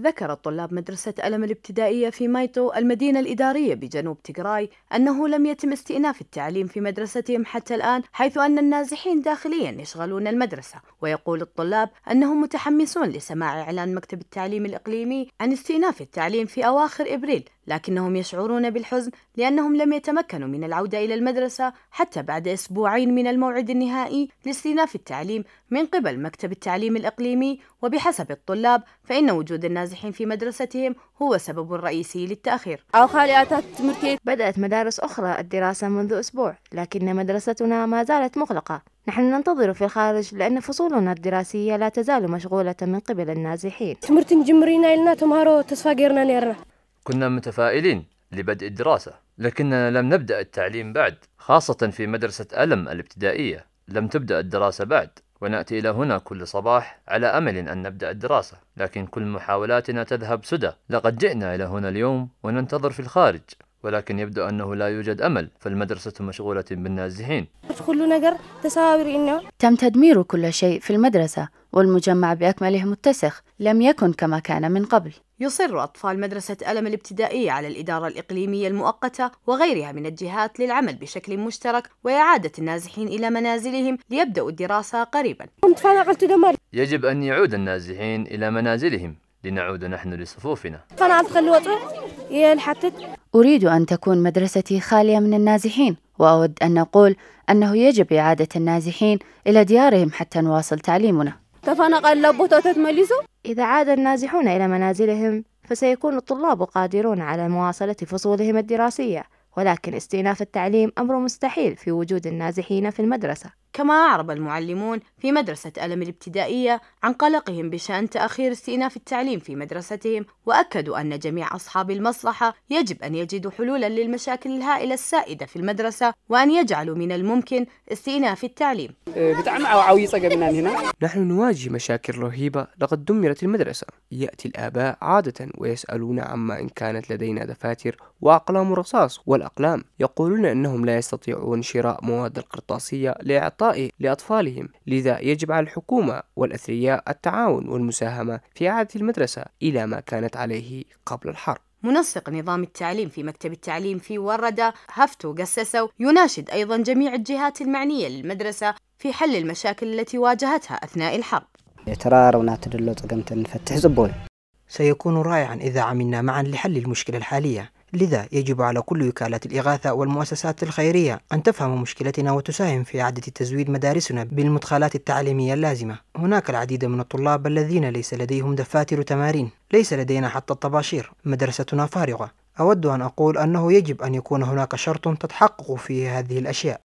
ذكر الطلاب مدرسة ألم الابتدائية في مايتو المدينة الإدارية بجنوب تيغراي أنه لم يتم استئناف التعليم في مدرستهم حتى الآن حيث أن النازحين داخليا يشغلون المدرسة ويقول الطلاب أنهم متحمسون لسماع إعلان مكتب التعليم الإقليمي عن استئناف التعليم في أواخر إبريل لكنهم يشعرون بالحزن لأنهم لم يتمكنوا من العودة إلى المدرسة حتى بعد أسبوعين من الموعد النهائي لاستئناف التعليم من قبل مكتب التعليم الإقليمي وبحسب الطلاب فإن وجود النازحين في مدرستهم هو سبب رئيسي للتأخير بدأت مدارس أخرى الدراسة منذ أسبوع لكن مدرستنا ما زالت مغلقة نحن ننتظر في الخارج لأن فصولنا الدراسية لا تزال مشغولة من قبل النازحين كنا متفائلين لبدء الدراسة لكننا لم نبدأ التعليم بعد خاصة في مدرسة ألم الابتدائية لم تبدأ الدراسة بعد ونأتي إلى هنا كل صباح على أمل أن نبدأ الدراسة لكن كل محاولاتنا تذهب سدى لقد جئنا إلى هنا اليوم وننتظر في الخارج ولكن يبدو أنه لا يوجد أمل فالمدرسة مشغولة بالنازحين تم تدمير كل شيء في المدرسة والمجمع بأكمله متسخ لم يكن كما كان من قبل يصر أطفال مدرسة ألم الابتدائية على الإدارة الإقليمية المؤقتة وغيرها من الجهات للعمل بشكل مشترك وإعادة النازحين إلى منازلهم ليبدأوا الدراسة قريبا يجب أن يعود النازحين إلى منازلهم لنعود نحن لصفوفنا أريد أن تكون مدرستي خالية من النازحين وأود أن نقول أنه يجب إعادة النازحين إلى ديارهم حتى نواصل تعليمنا تفنق اللبوت وتتملسه؟ إذا عاد النازحون إلى منازلهم فسيكون الطلاب قادرون على مواصلة فصولهم الدراسية ولكن استئناف التعليم أمر مستحيل في وجود النازحين في المدرسة كما أعرب المعلمون في مدرسة ألم الابتدائية عن قلقهم بشأن تأخير استئناف التعليم في مدرستهم وأكدوا أن جميع أصحاب المصلحة يجب أن يجدوا حلولا للمشاكل الهائلة السائدة في المدرسة وأن يجعلوا من الممكن استئناف التعليم إيه، نحن نواجه مشاكل رهيبة لقد دمرت المدرسة يأتي الآباء عادة ويسألون عما إن كانت لدينا دفاتر وأقلام رصاص والأقلام يقولون أنهم لا يستطيعون شراء مواد القرطاسية لإعطاء العطاء لأطفالهم لذا يجب على الحكومة والأثرياء التعاون والمساهمة في إعادة المدرسة إلى ما كانت عليه قبل الحرب منسق نظام التعليم في مكتب التعليم في وردة هفتو قسسو يناشد أيضا جميع الجهات المعنية للمدرسة في حل المشاكل التي واجهتها أثناء الحرب سيكون رائعا إذا عملنا معا لحل المشكلة الحالية لذا يجب على كل وكالات الإغاثة والمؤسسات الخيرية أن تفهم مشكلتنا وتساهم في إعادة تزويد مدارسنا بالمدخلات التعليمية اللازمة. هناك العديد من الطلاب الذين ليس لديهم دفاتر تمارين، ليس لدينا حتى الطباشير، مدرستنا فارغة. أود أن أقول أنه يجب أن يكون هناك شرط تتحقق فيه هذه الأشياء